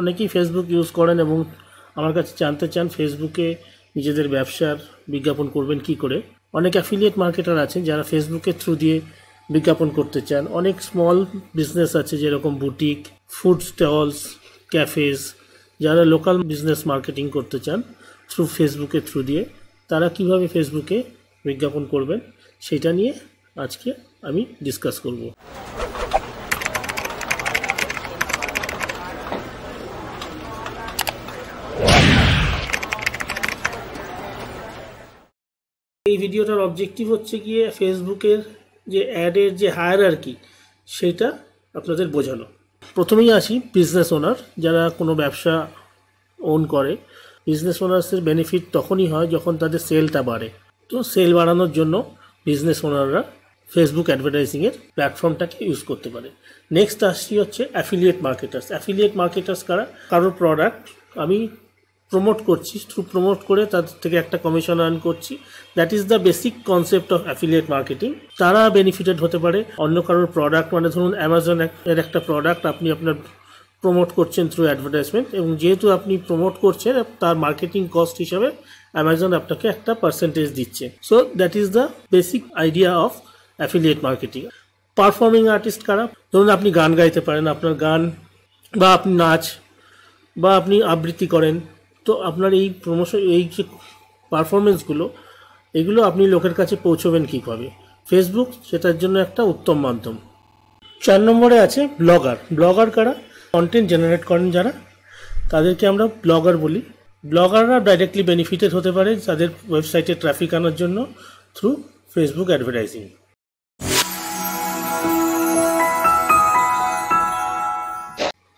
অনেকেই Facebook use করেন এবং আমার কাছে জানতে চান ফেসবুকে নিজেদের ব্যবসার বিজ্ঞাপন করবেন কি করে অনেক অ্যাফিলিয়েট মার্কেটার আছেন যারা ফেসবুকের থ্রু দিয়ে বিজ্ঞাপন করতে চান অনেক স্মল বিজনেস আছে যেরকম বুটিক ফুড স্টলস ক্যাফেস যারা লোকাল বিজনেস মার্কেটিং করতে চান থ্রু ফেসবুকের থ্রু দিয়ে তারা কিভাবে ফেসবুকে বিজ্ঞাপন করবেন সেটা নিয়ে আজকে আমি ডিসকাস করব এই ভিডিওটার অবজেক্টিভ হচ্ছে গিয়ে ফেসবুকের যে অ্যাডের যে হায়ার আর কি সেটা আপনাদের বোঝানো প্রথমেই আসি বিজনেস ওনার যারা কোনো ব্যবসা ওন করে বিজনেস ওনার্সের বেনিফিট তখনই হয় যখন তাদের সেলটা বাড়ে তো সেল বাড়ানোর জন্য বিজনেস ওনাররা ফেসবুক অ্যাডভার্টাইজিংয়ের প্ল্যাটফর্মটাকে ইউজ করতে পারে নেক্সট আসছি হচ্ছে অ্যাফিলিয়েট মার্কেটার্স অ্যাফিলিয়েট মার্কেটার্স কারা কারোর প্রোডাক্ট আমি প্রমোট করছি থ্রু প্রমোট করে তাদের থেকে একটা কমিশন আর্ন করছি that is the basic concept of affiliate marketing তারা বেনিফিটেড হতে পারে অন্য কারোর প্রোডাক্ট মানে ধরুন অ্যামাজন এর একটা প্রোডাক্ট আপনি আপনার প্রমোট করছেন থ্রু অ্যাডভার্টাইজমেন্ট এবং যেহেতু আপনি প্রমোট করছেন তার মার্কেটিং কস্ট হিসাবে অ্যামাজন আপনাকে একটা পার্সেন্টেজ দিচ্ছে so that is the basic idea of affiliate marketing performing artist কারা ধরুন আপনি গান গাইতে পারেন আপনার গান বা আপনি নাচ বা আপনি আবৃত্তি করেন তো আপনার এই প্রমোশন এই যে পারফরমেন্সগুলো এগুলো আপনি লোকের কাছে পৌঁছবেন কীভাবে ফেসবুক সেটার জন্য একটা উত্তম মাধ্যম চার নম্বরে আছে ব্লগার ব্লগার কারা কন্টেন্ট জেনারেট করেন যারা তাদেরকে আমরা ব্লগার বলি ব্লগাররা ডাইরেক্টলি বেনিফিটেড হতে পারে তাদের ওয়েবসাইটে ট্রাফিক আনার জন্য থ্রু ফেসবুক অ্যাডভার্টাইজিং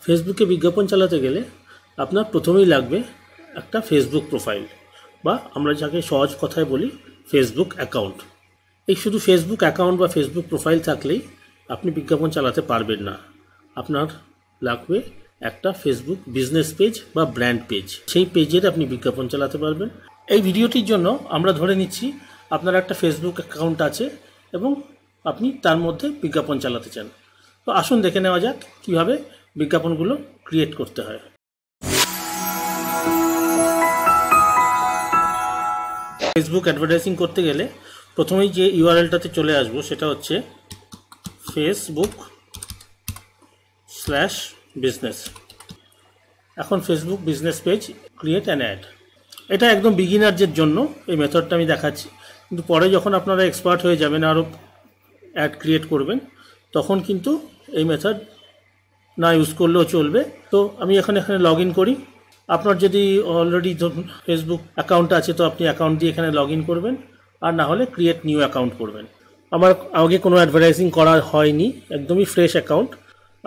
ফেসবুকে বিজ্ঞাপন চালাতে গেলে আপনার প্রথমেই লাগবে একটা ফেসবুক প্রোফাইল বা আমরা যাকে সহজ কথায় বলি ফেসবুক অ্যাকাউন্ট এই শুধু ফেসবুক অ্যাকাউন্ট বা ফেসবুক প্রোফাইল থাকলেই আপনি বিজ্ঞাপন চালাতে পারবেন না আপনার লাগবে একটা ফেসবুক বিজনেস পেজ বা ব্র্যান্ড পেজ সেই পেজের আপনি বিজ্ঞাপন চালাতে পারবেন এই ভিডিওটির জন্য আমরা ধরে নিচ্ছি আপনার একটা ফেসবুক অ্যাকাউন্ট আছে এবং আপনি তার মধ্যে বিজ্ঞাপন চালাতে চান তো আসুন দেখে নেওয়া যাক কীভাবে বিজ্ঞাপনগুলো ক্রিয়েট করতে হয় ফেসবুক অ্যাডভার্টাইজিং করতে গেলে প্রথমেই যে ইউআরএলটাতে চলে আসবো সেটা হচ্ছে ফেসবুক স্ল্যাশ বিজনেস এখন Facebook business page create an ad এটা একদম বিগিনারদের জন্য এই মেথডটা আমি দেখাচ্ছি কিন্তু পরে যখন আপনারা এক্সপার্ট হয়ে যাবেন আরও অ্যাড ক্রিয়েট করবেন তখন কিন্তু এই মেথড না ইউজ করলেও চলবে তো আমি এখন এখানে লগ ইন করি আপনার যদি অলরেডি ফেসবুক অ্যাকাউন্ট আছে তো আপনি অ্যাকাউন্ট দিয়ে এখানে লগ করবেন আর না হলে ক্রিয়েট নিউ অ্যাকাউন্ট করবেন আমার আগে কোনো অ্যাডভার্টাইজিং করা হয়নি একদমই ফ্রেশ অ্যাকাউন্ট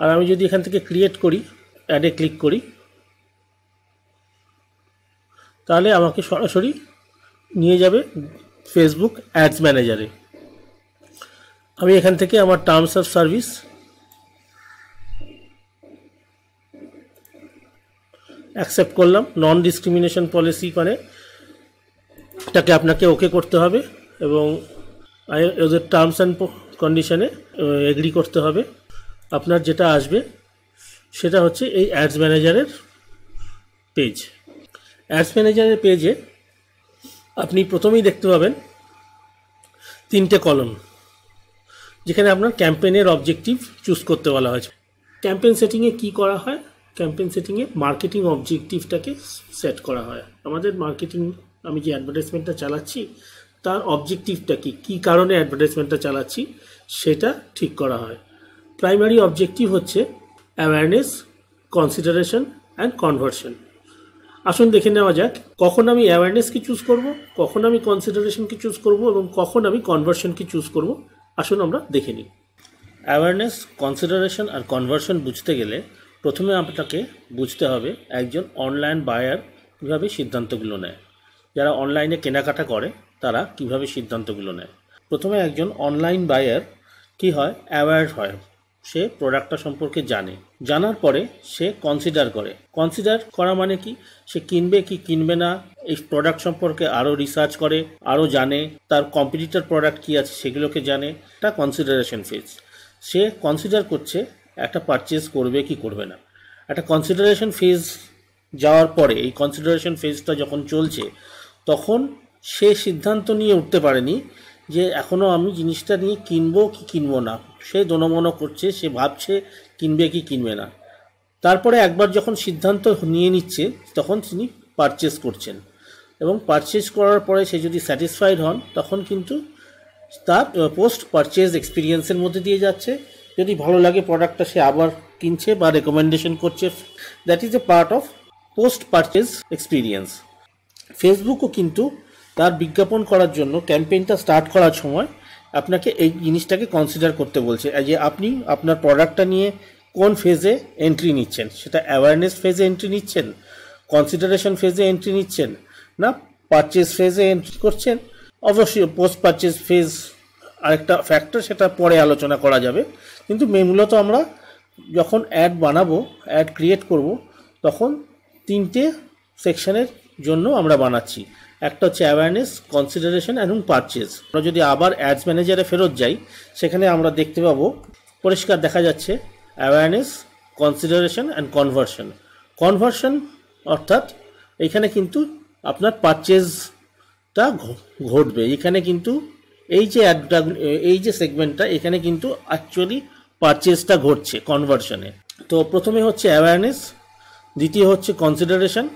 আর আমি যদি এখান থেকে ক্রিয়েট করি অ্যাডে ক্লিক করি তাহলে আমাকে সরাসরি নিয়ে যাবে ফেসবুক অ্যাডস ম্যানেজারে আমি এখান থেকে আমার টার্মস অফ সার্ভিস অ্যাকসেপ্ট করলাম নন ডিসক্রিমিনেশন পলিসি মানে এটাকে আপনাকে ওকে করতে হবে এবং ওদের টার্মস অ্যান্ড কন্ডিশনে এগ্রি করতে হবে আপনার যেটা আসবে সেটা হচ্ছে এই অ্যাডস ম্যানেজারের পেজ অ্যাডস ম্যানেজারের পেজে আপনি প্রথমেই দেখতে পাবেন তিনটে কলম যেখানে আপনার ক্যাম্পেনের অবজেক্টিভ চুজ করতে বলা হয়েছে ক্যাম্পেন সেটিংয়ে কি করা হয় ক্যাম্পেন সেটিংয়ে মার্কেটিং অবজেক্টিভটাকে সেট করা হয় আমাদের মার্কেটিং আমি যে অ্যাডভার্টাইজমেন্টটা চালাচ্ছি তার অবজেক্টিভটা কি কী কারণে অ্যাডভার্টাইজমেন্টটা চালাচ্ছি সেটা ঠিক করা হয় প্রাইমারি অবজেক্টিভ হচ্ছে অ্যাওয়ারনেস কনসিডারেশন অ্যান্ড কনভার্সন আসুন দেখে নেওয়া যাক কখন আমি অ্যাওয়ারনেসকে চুজ করব কখন আমি কনসিডারেশনকে চুজ করব এবং কখন আমি কনভার্সনকে চুজ করব আসুন আমরা দেখে নিই অ্যাওয়ারনেস কনসিডারেশন আর কনভার্সন বুঝতে গেলে প্রথমে আপনাকে বুঝতে হবে একজন অনলাইন বায়ার কীভাবে সিদ্ধান্তগুলো নেয় যারা অনলাইনে কেনাকাটা করে তারা কিভাবে সিদ্ধান্তগুলো নেয় প্রথমে একজন অনলাইন বায়ার কি হয় অ্যাওয়ার হয় সে প্রোডাক্টটা সম্পর্কে জানে জানার পরে সে কনসিডার করে কনসিডার করা মানে কি সে কিনবে কি কিনবে না এই প্রোডাক্ট সম্পর্কে আরও রিসার্চ করে আরও জানে তার কম্পিটিটার প্রোডাক্ট কী আছে সেগুলোকে জানে তা কনসিডারেশন ফেজ সে কনসিডার করছে একটা পারচেস করবে কি করবে না একটা কনসিডারেশন ফেজ যাওয়ার পরে এই কনসিডারেশন ফেজটা যখন চলছে তখন সে সিদ্ধান্ত নিয়ে উঠতে পারেনি যে এখনও আমি জিনিসটা নিয়ে কিনবো কি কিনবো না সে দনমন করছে সে ভাবছে কিনবে কি কিনবে না তারপরে একবার যখন সিদ্ধান্ত নিয়ে নিচ্ছে তখন তিনি পারচেস করছেন এবং পারচেস করার পরে সে যদি স্যাটিসফাইড হন তখন কিন্তু তার পোস্ট পারচেজ এক্সপিরিয়েন্সের মধ্যে দিয়ে যাচ্ছে যদি ভালো লাগে প্রোডাক্টটা সে আবার কিনছে বা রেকমেন্ডেশন করছে that is a part of post purchase experience ফেসবুকও কিন্তু তার বিজ্ঞাপন করার জন্য ক্যাম্পেইনটা স্টার্ট করার সময় আপনাকে এই জিনিসটাকে কনসিডার করতে বলছে যে আপনি আপনার প্রোডাক্টটা নিয়ে কোন ফেজে এন্ট্রি নিচ্ছেন সেটা অ্যাওয়ারনেস ফেজে এন্ট্রি নিচ্ছেন কনসিডারেশন ফেজে এন্ট্রি নিচ্ছেন না পারচেস ফেজে এন্ট্রি করছেন অবশ্যই পোস্ট পারচেস ফেজ আরেকটা ফ্যাক্টর সেটা পরে আলোচনা করা যাবে কিন্তু মূলত আমরা যখন অ্যাড বানাবো অ্যাড ক্রিয়েট করব তখন তিনটে সেকশনের জন্য আমরা বানাচ্ছি একটা হচ্ছে অ্যাওয়ারনেস কনসিডারেশন এবং পারচেজ আমরা যদি আবার অ্যাডস ম্যানেজারে ফেরত যাই সেখানে আমরা দেখতে পাবো পরিষ্কার দেখা যাচ্ছে awareness consideration and conversion conversion অর্থাৎ এখানে কিন্তু আপনার পারচেজটা ঘটবে এখানে কিন্তু এই যে অ্যাডটা এই যে সেগমেন্টটা এখানে কিন্তু অ্যাকচুয়ালি পারচেসটা ঘটছে কনভার্সনে তো প্রথমে হচ্ছে অ্যাওয়ারনেস দ্বিতীয় হচ্ছে কনসিডারেশন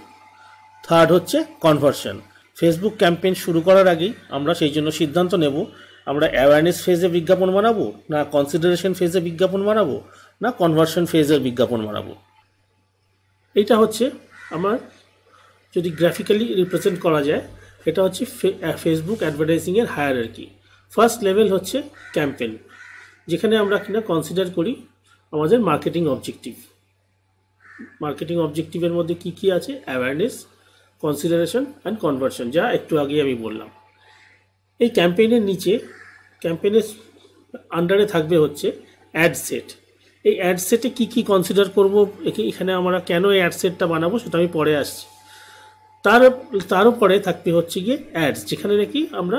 থার্ড হচ্ছে কনভার্সন ফেসবুক ক্যাম্পেইন শুরু করার আগেই আমরা সেই জন্য সিদ্ধান্ত নেব আমরা অ্যাওয়ারনেস ফেজে বিজ্ঞাপন বানাবো না কনসিডারেশন ফেজে বিজ্ঞাপন বানাবো না কনভার্সন ফেজের বিজ্ঞাপন বানাবো এটা হচ্ছে আমার যদি গ্রাফিক্যালি রিপ্রেজেন্ট করা যায় এটা হচ্ছে ফেসবুক অ্যাডভার্টাইজিংয়ের হায়ার আর কি ফার্স্ট লেভেল হচ্ছে ক্যাম্পেন যেখানে আমরা কিনা কনসিডার করি আমাদের মার্কেটিং অবজেক্টিভ মার্কেটিং অবজেক্টিভের মধ্যে কি কি আছে অ্যাওয়ারনেস কনসিডারেশন অ্যান্ড কনভার্সন যা একটু আগেই আমি বললাম এই ক্যাম্পেইনের নিচে ক্যাম্পেইনের আন্ডারে থাকবে হচ্ছে অ্যাড সেট এই অ্যাড সেটে কী কী কনসিডার করব এখানে আমরা কেন এই অ্যাড সেটটা বানাবো সেটা আমি পরে আসছি তার তারপরে থাকতে হচ্ছে গিয়ে অ্যাডস যেখানে নাকি আমরা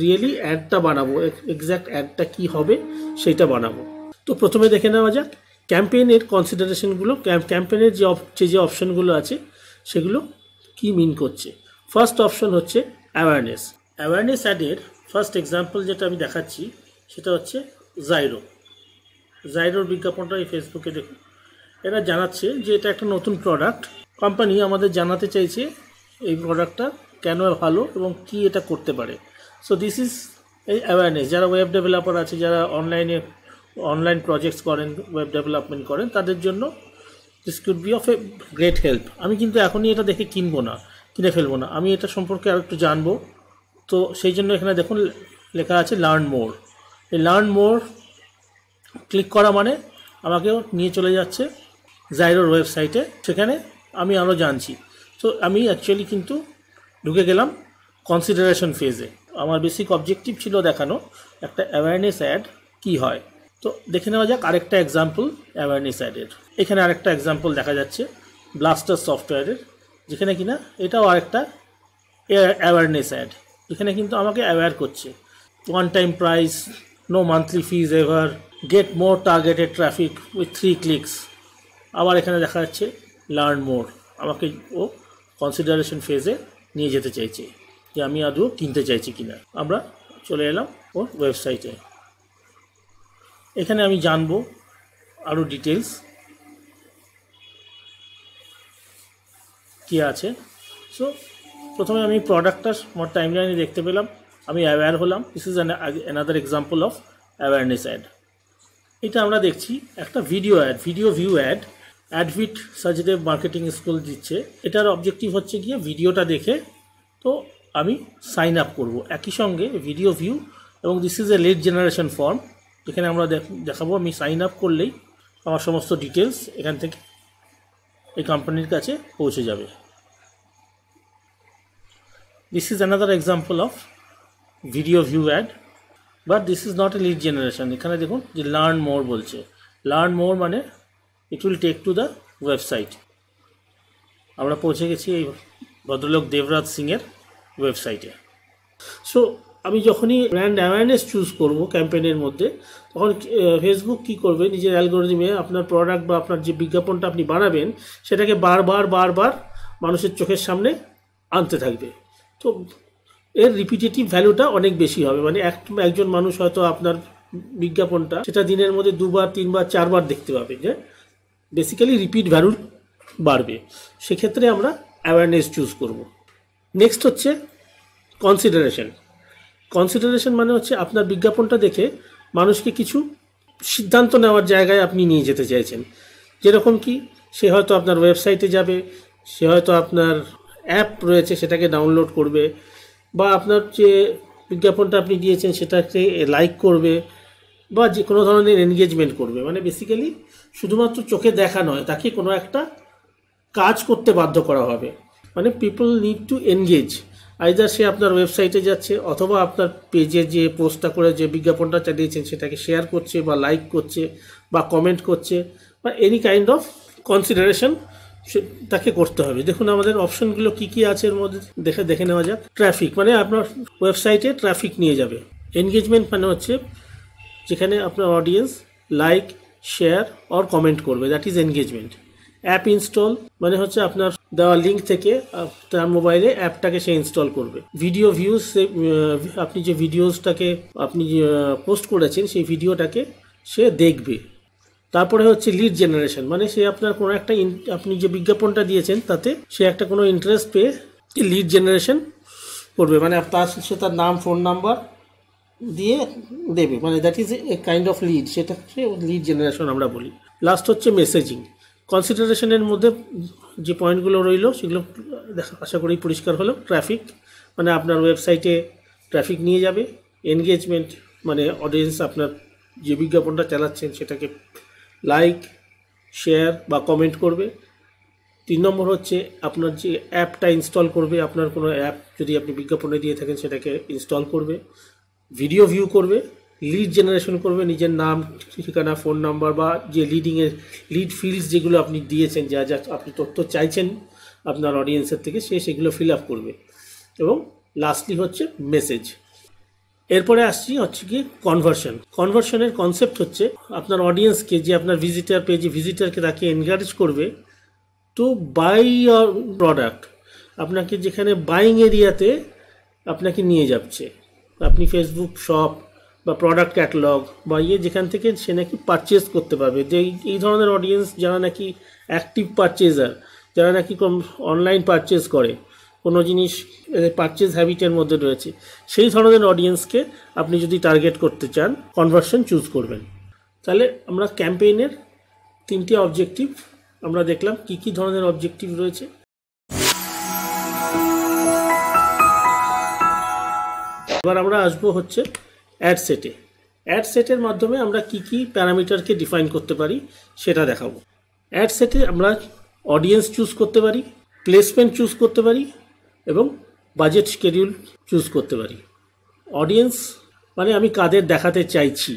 রিয়েলি অ্যাডটা বানাবো এক্স্যাক্ট অ্যাডটা কি হবে সেটা বানাবো তো প্রথমে দেখে নেওয়া যাক ক্যাম্পেইনের কনসিডারেশনগুলো ক্যাম্পেইনের যে যে যে অপশনগুলো আছে সেগুলো কি মিন করছে ফার্স্ট অপশন হচ্ছে অ্যাওয়ারনেস অ্যাওয়ারনেস অ্যাডের ফার্স্ট এক্সাম্পল যেটা আমি দেখাচ্ছি সেটা হচ্ছে জাইরো জাইরোর বিজ্ঞাপনটা এই ফেসবুকে দেখুন এরা জানাচ্ছে যে এটা একটা নতুন প্রোডাক্ট কোম্পানি আমাদের জানাতে চাইছে এই প্রোডাক্টটা কেন ভালো এবং কি এটা করতে পারে সো দিস ইজ এই অ্যাওয়ারনেস যারা ওয়েব ডেভেলপার আছে যারা অনলাইনে অনলাইন প্রজেক্টস করেন ওয়েব ডেভেলপমেন্ট করেন তাদের জন্য this could be of a great help আমি কিন্তু এখনই এটা দেখে কিনবো না কিনে ফেলবো না আমি এটা সম্পর্কে আর একটু জানবো তো সেই জন্য এখানে দেখুন লেখা আছে লার্ন মোর এই লার্ন মোর ক্লিক করা মানে আমাকেও নিয়ে চলে যাচ্ছে জাইরোর ওয়েবসাইটে সেখানে আমি আরও জানছি তো আমি অ্যাকচুয়ালি কিন্তু ঢুকে গেলাম কনসিডারেশন ফেজে আমার বেসিক অবজেক্টিভ ছিল দেখানো একটা অ্যাওয়ারনেস অ্যাড কি হয় তো দেখে নেওয়া যাক আরেকটা এক্সাম্পল অ্যাওয়ারনেস অ্যাডের এখানে আরেকটা এক্সাম্পল দেখা যাচ্ছে ব্লাস্টার সফটওয়্যারের যেখানে কিনা এটাও আরেকটা অ্যাওয়ারনেস অ্যাড এখানে কিন্তু আমাকে অ্যাওয়্যার করছে one time price no monthly fees ever get more targeted traffic with three clicks আবার এখানে দেখা যাচ্ছে লার্ন মোর আমাকে ও কনসিডারেশন ফেজে নিয়ে যেতে চাইছে যে আমি আদৌ কিনতে চাইছি কিনা আমরা চলে এলাম ওর ওয়েবসাইটে এখানে আমি জানবো আরও ডিটেলস কী আছে সো প্রথমে আমি প্রোডাক্টটা আমার টাইম লাইনে দেখতে পেলাম আমি অ্যাওয়্যার হলাম this is another example of awareness ad এটা আমরা দেখছি একটা video ad video view ad অ্যাডভিট সাজেটিভ মার্কেটিং স্কুল দিচ্ছে এটার অবজেক্টিভ হচ্ছে গিয়ে ভিডিওটা দেখে তো আমি সাইন আপ করবো একই সঙ্গে ভিডিও ভিউ এবং this is a lead generation form এখানে আমরা দেখাবো আমি সাইন আপ করলেই আমার সমস্ত ডিটেলস এখান থেকে এই কোম্পানির কাছে পৌঁছে যাবে this is another example of video view ad but this is not a lead generation এখানে দেখুন যে লার্ন মোর বলছে লার্ন মোর মানে it will take to the website আমরা পৌঁছে গেছি এই ভদ্রলোক দেবরাজ সিংয়ের ওয়েবসাইটে সো আমি যখনই ব্র্যান্ড অ্যাওয়ারনেস চুজ করব ক্যাম্পেনের মধ্যে তখন ফেসবুক কি করবে নিজের অ্যালগোরিজমে আপনার প্রোডাক্ট বা আপনার যে বিজ্ঞাপনটা আপনি বানাবেন সেটাকে বারবার বারবার মানুষের চোখের সামনে আনতে থাকবে তো এর রিপিটেটিভ ভ্যালুটা অনেক বেশি হবে মানে এক একজন মানুষ হয়তো আপনার বিজ্ঞাপনটা সেটা দিনের মধ্যে দুবার তিনবার চারবার দেখতে পাবে যে বেসিক্যালি রিপিট ভ্যালু বাড়বে সেক্ষেত্রে আমরা অ্যাওয়ারনেস চুজ করবো নেক্সট হচ্ছে কনসিডারেশন কনসিডারেশন মানে হচ্ছে আপনার বিজ্ঞাপনটা দেখে মানুষকে কিছু সিদ্ধান্ত নেওয়ার জায়গায় আপনি নিয়ে যেতে চাইছেন যেরকম কি সে হয়তো আপনার ওয়েবসাইটে যাবে সে হয়তো আপনার অ্যাপ রয়েছে সেটাকে ডাউনলোড করবে বা আপনার যে বিজ্ঞাপনটা আপনি দিয়েছেন সেটাকে লাইক করবে বা যে কোনো ধরনের এনগেজমেন্ট করবে মানে বেসিক্যালি শুধুমাত্র চোখে দেখা নয় তাকে কোনো একটা কাজ করতে বাধ্য করা হবে মানে people need to engage either সে আপনার ওয়েবসাইটে যাচ্ছে অথবা আপনার পেজে যে পোস্টটা করে যে বিজ্ঞাপনটা চালিয়েছেন সেটাকে শেয়ার করছে বা লাইক করছে বা কমেন্ট করছে বা এনি কাইন্ড অফ কনসিডারেশন তাকে করতে হবে দেখুন আমাদের অপশনগুলো কি কি আছে এর মধ্যে দেখে দেখে নেওয়া যাক ট্রাফিক মানে আপনার ওয়েবসাইটে ট্রাফিক নিয়ে যাবে এনগেজমেন্ট মানে হচ্ছে যেখানে আপনার audience like share or comment করবে that is engagement app install মানে হচ্ছে আপনার দেওয়া লিঙ্ক থেকে তার মোবাইলে অ্যাপটাকে সে ইনস্টল করবে ভিডিও ভিউজ আপনি যে ভিডিওসটাকে আপনি পোস্ট করেছেন সেই ভিডিওটাকে সে দেখবে তারপরে হচ্ছে লিড জেনারেশন মানে সে আপনার কোনো একটা আপনি যে বিজ্ঞাপনটা দিয়েছেন তাতে সে একটা কোনো ইন্টারেস্ট পেয়ে লিড জেনারেশন করবে মানে তার সে তার নাম ফোন নাম্বার দিয়ে দেবে মানে that is a kind of lead সেটা হচ্ছে লিড জেনারেশন আমরা বলি লাস্ট হচ্ছে মেসেজিং কনসিডারেশনের মধ্যে যে পয়েন্টগুলো রইল সেগুলো আশা করি পরিষ্কার হলো ট্রাফিক মানে আপনার ওয়েবসাইটে ট্রাফিক নিয়ে যাবে এনগেজমেন্ট মানে অডিয়েন্স আপনার যে বিজ্ঞাপনটা চালাচ্ছেন সেটাকে লাইক শেয়ার বা কমেন্ট করবে তিন নম্বর হচ্ছে আপনার যে অ্যাপটা ইনস্টল করবে আপনার কোনো অ্যাপ যদি আপনি বিজ্ঞাপনে দিয়ে থাকেন সেটাকে ইনস্টল করবে ভিডিও ভিউ করবে লিড জেনারেশন করবে নিজের নাম ঠিকানা ফোন নাম্বার বা যে লিডিংয়ের লিড ফিল্ডস যেগুলো আপনি দিয়েছেন যা যা আপনি তথ্য চাইছেন আপনার অডিয়েন্সের থেকে সে সেগুলো ফিল আপ করবে এবং লাস্টলি হচ্ছে মেসেজ এরপরে আসছি হচ্ছে কি কনভার্সন কনভার্সনের কনসেপ্ট হচ্ছে আপনার অডিয়েন্সকে যে আপনার ভিজিটার পেজে ভিজিটারকে তাকে এনকারেজ করবে তো বাই ইয়ার প্রোডাক্ট আপনাকে যেখানে বাইং এরিয়াতে আপনাকে নিয়ে যাচ্ছে আপনি ফেসবুক শপ বা প্রোডাক্ট ক্যাটলগ বা ইয়ে যেখান থেকে সে নাকি পারচেস করতে পারবে যে এই ধরনের অডিয়েন্স যারা নাকি অ্যাক্টিভ পারচেজার যারা নাকি অনলাইন পারচেস করে কোনো জিনিস পারচেজ হ্যাবিটের মধ্যে রয়েছে সেই ধরনের অডিয়েন্সকে আপনি যদি টার্গেট করতে চান কনভার্সন চুজ করবেন তাহলে আমরা ক্যাম্পেইনের তিনটি অবজেক্টিভ আমরা দেখলাম কি কি ধরনের অবজেক্টিভ রয়েছে এবার আমরা আসবো হচ্ছে অ্যাড সেটে অ্যাড সেটের মাধ্যমে আমরা কি কি প্যারামিটারকে ডিফাইন করতে পারি সেটা দেখাবো অ্যাড সেটে আমরা অডিয়েন্স চুজ করতে পারি প্লেসমেন্ট চুজ করতে পারি এবং বাজেট স্কেডিউল চুজ করতে পারি অডিয়েন্স মানে আমি কাদের দেখাতে চাইছি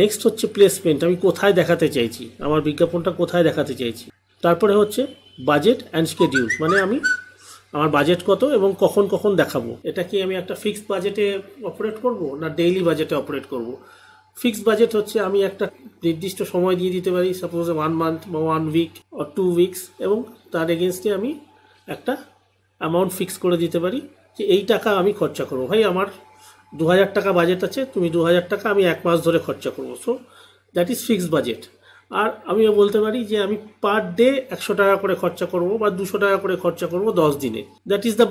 নেক্সট হচ্ছে প্লেসমেন্ট আমি কোথায় দেখাতে চাইছি আমার বিজ্ঞাপনটা কোথায় দেখাতে চাইছি তারপরে হচ্ছে বাজেট অ্যান্ড স্কেডিউল মানে আমি আমার বাজেট কত এবং কখন কখন দেখাবো এটা কি আমি একটা ফিক্সড বাজেটে অপারেট করব না ডেইলি বাজেটে অপারেট করব ফিক্সড বাজেট হচ্ছে আমি একটা নির্দিষ্ট সময় দিয়ে দিতে পারি সাপোজ ওয়ান মান্থ বা one week or two weeks এবং তার এগেনস্টে আমি একটা অ্যামাউন্ট ফিক্স করে দিতে পারি যে এই টাকা আমি খরচা করবো ভাই আমার দু হাজার টাকা বাজেট আছে তুমি দু হাজার টাকা আমি এক মাস ধরে খরচা করবো so that is fixed budget আর আমিও বলতে পারি যে আমি পার ডে একশো টাকা করে খরচা করব বা দুশো টাকা করে খরচা করব দশ দিনে that is the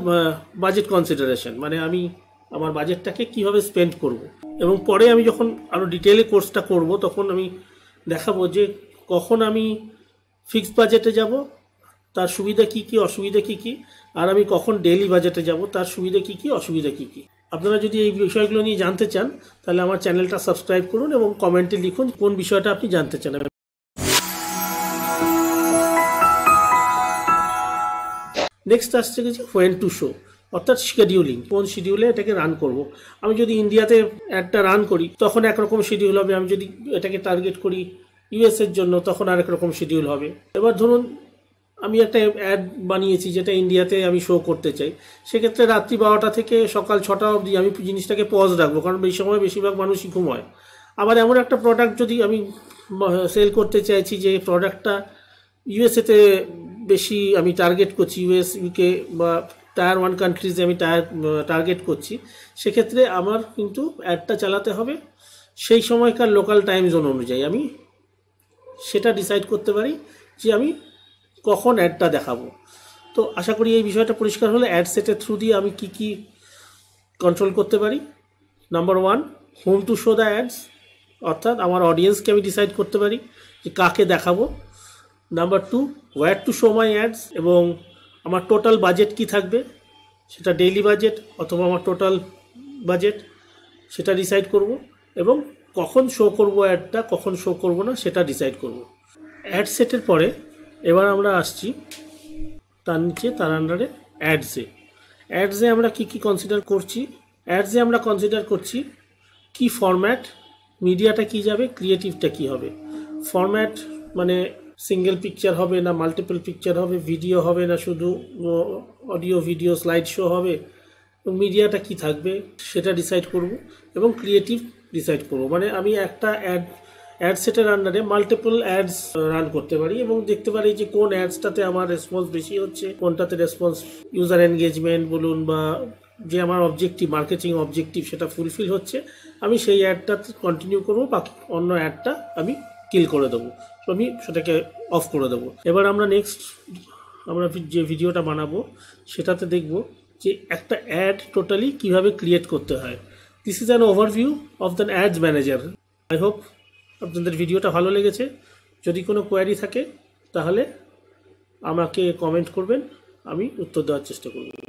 budget consideration মানে আমি আমার বাজেটটাকে কিভাবে স্পেন্ড করব। এবং পরে আমি যখন আরও ডিটেলে কোর্সটা করব তখন আমি দেখাবো যে কখন আমি ফিক্সড বাজেটে যাব তার সুবিধা কি কি অসুবিধা কি কি আর আমি কখন ডেলি বাজেটে যাব তার সুবিধা কি কি অসুবিধা কি কি আপনারা যদি এই বিষয়গুলো নিয়ে জানতে চান তাহলে আমার চ্যানেলটা সাবস্ক্রাইব করুন এবং কমেন্টে লিখুন কোন বিষয়টা আপনি জানতে চান নেক্সট আসছে কিছু ওয়েন টু শো অর্থাৎ শিডিউলিং কোন শিডিউলে এটাকে রান করব। আমি যদি ইন্ডিয়াতে একটা রান করি তখন একরকম শিডিউল হবে আমি যদি এটাকে টার্গেট করি ইউএসের জন্য তখন আরেক রকম শিডিউল হবে এবার ধরুন আমি একটা অ্যাড বানিয়েছি যেটা ইন্ডিয়াতে আমি শো করতে চাই সেক্ষেত্রে রাত্রি বারোটা থেকে সকাল ছটা অবধি আমি জিনিসটাকে পজ রাখবো কারণ এই সময় বেশিরভাগ মানুষই ঘুমায় আবার এমন একটা প্রোডাক্ট যদি আমি সেল করতে চাইছি যে প্রোডাক্টটা ইউএসএতে বেশি আমি টার্গেট করছি ইউএস ইউকে বা টায়ার ওয়ান কান্ট্রিজে আমি টায়ার টার্গেট করছি সেক্ষেত্রে আমার কিন্তু অ্যাডটা চালাতে হবে সেই সময়কার লোকাল টাইম জোন অনুযায়ী আমি সেটা ডিসাইড করতে পারি যে আমি কখন অ্যাডটা দেখাবো তো আশা করি এই বিষয়টা পরিষ্কার হলে অ্যাড সেটের থ্রু দিয়ে আমি কি কি কন্ট্রোল করতে পারি number one whom to show the ads অর্থাৎ আমার অডিয়েন্সকে আমি ডিসাইড করতে পারি যে কাকে দেখাবো number two where to show my ads এবং আমার টোটাল বাজেট কি থাকবে সেটা ডেইলি বাজেট অথবা আমার টোটাল বাজেট সেটা ডিসাইড করব এবং কখন শো করব অ্যাডটা কখন শো করব না সেটা ডিসাইড করব অ্যাড সেটের পরে এবার আমরা আসছি তার নিচে তার আন্ডারে অ্যাডসে অ্যাডসে আমরা কি কি কনসিডার করছি অ্যাডসে আমরা কনসিডার করছি কি ফরম্যাট মিডিয়াটা কি যাবে ক্রিয়েটিভটা কি হবে ফরম্যাট মানে সিঙ্গেল পিকচার হবে না মাল্টিপল পিকচার হবে ভিডিও হবে না শুধু অডিও ভিডিও স্লাইড শো হবে মিডিয়াটা কি থাকবে সেটা ডিসাইড করব এবং ক্রিয়েটিভ ডিসাইড করব মানে আমি একটা অ্যাড অ্যাড সেটের আন্ডারে মাল্টিপল অ্যাডস রান করতে পারি এবং দেখতে পারি যে কোন অ্যাডসটাতে আমার রেসপন্স বেশি হচ্ছে কোনটাতে রেসপন্স ইউজার এনগেজমেন্ট বলুন বা যে আমার অবজেক্টিভ মার্কেটিং অবজেক্টিভ সেটা ফুলফিল হচ্ছে আমি সেই অ্যাডটা কন্টিনিউ করব বাকি অন্য অ্যাডটা আমি কিল করে দেবো আমি সেটাকে অফ করে দেবো এবার আমরা নেক্সট আমরা যে ভিডিওটা বানাবো সেটাতে দেখব যে একটা অ্যাড টোটালি কিভাবে ক্রিয়েট করতে হয় this is an overview of the ads manager I hope আপনাদের ভিডিওটা ভালো লেগেছে যদি কোনো কোয়ারি থাকে তাহলে আমাকে কমেন্ট করবেন আমি উত্তর দেওয়ার চেষ্টা করব